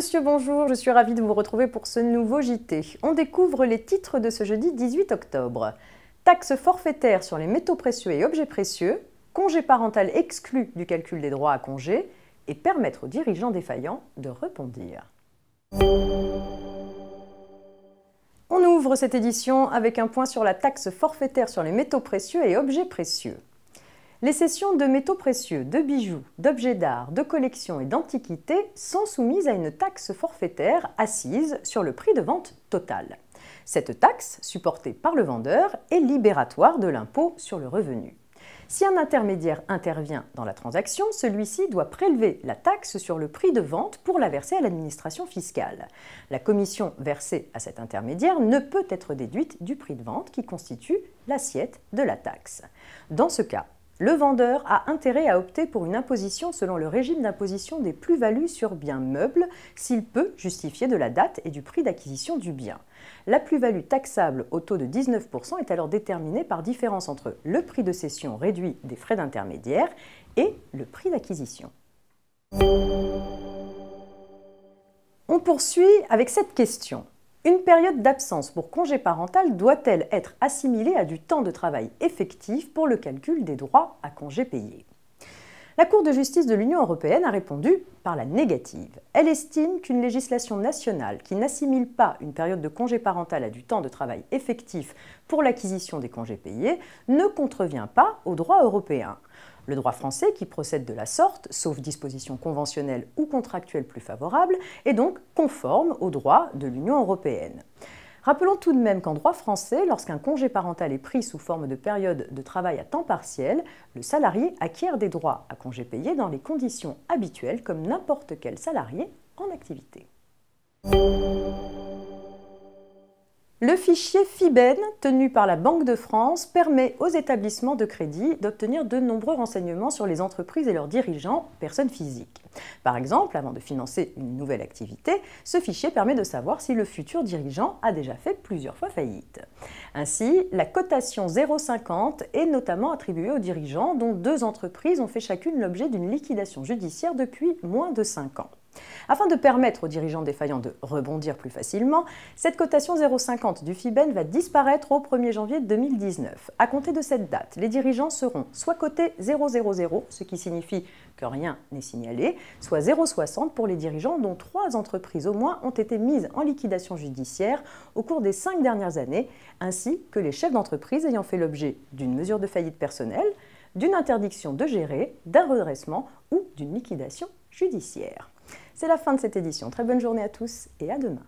monsieur, bonjour, je suis ravie de vous retrouver pour ce nouveau JT. On découvre les titres de ce jeudi 18 octobre. Taxe forfaitaire sur les métaux précieux et objets précieux, congé parental exclu du calcul des droits à congé, et permettre aux dirigeants défaillants de rebondir. On ouvre cette édition avec un point sur la taxe forfaitaire sur les métaux précieux et objets précieux. Les cessions de métaux précieux, de bijoux, d'objets d'art, de collections et d'antiquités sont soumises à une taxe forfaitaire assise sur le prix de vente total. Cette taxe, supportée par le vendeur, est libératoire de l'impôt sur le revenu. Si un intermédiaire intervient dans la transaction, celui-ci doit prélever la taxe sur le prix de vente pour la verser à l'administration fiscale. La commission versée à cet intermédiaire ne peut être déduite du prix de vente qui constitue l'assiette de la taxe. Dans ce cas, le vendeur a intérêt à opter pour une imposition selon le régime d'imposition des plus-values sur biens meubles s'il peut justifier de la date et du prix d'acquisition du bien. La plus-value taxable au taux de 19% est alors déterminée par différence entre le prix de cession réduit des frais d'intermédiaire et le prix d'acquisition. On poursuit avec cette question. Une période d'absence pour congé parental doit-elle être assimilée à du temps de travail effectif pour le calcul des droits à congé payé la Cour de justice de l'Union européenne a répondu par la négative. Elle estime qu'une législation nationale qui n'assimile pas une période de congé parental à du temps de travail effectif pour l'acquisition des congés payés ne contrevient pas au droit européen. Le droit français, qui procède de la sorte, sauf dispositions conventionnelles ou contractuelles plus favorables, est donc conforme au droit de l'Union européenne. Rappelons tout de même qu'en droit français, lorsqu'un congé parental est pris sous forme de période de travail à temps partiel, le salarié acquiert des droits à congé payé dans les conditions habituelles comme n'importe quel salarié en activité. Le fichier FIBEN, tenu par la Banque de France, permet aux établissements de crédit d'obtenir de nombreux renseignements sur les entreprises et leurs dirigeants, personnes physiques. Par exemple, avant de financer une nouvelle activité, ce fichier permet de savoir si le futur dirigeant a déjà fait plusieurs fois faillite. Ainsi, la cotation 0,50 est notamment attribuée aux dirigeants dont deux entreprises ont fait chacune l'objet d'une liquidation judiciaire depuis moins de 5 ans. Afin de permettre aux dirigeants défaillants de rebondir plus facilement, cette cotation 0,50 du FIBEN va disparaître au 1er janvier 2019. À compter de cette date, les dirigeants seront soit cotés 0,00, ce qui signifie que rien n'est signalé, soit 0,60 pour les dirigeants dont trois entreprises au moins ont été mises en liquidation judiciaire au cours des cinq dernières années, ainsi que les chefs d'entreprise ayant fait l'objet d'une mesure de faillite personnelle, d'une interdiction de gérer, d'un redressement ou d'une liquidation judiciaire. C'est la fin de cette édition. Très bonne journée à tous et à demain.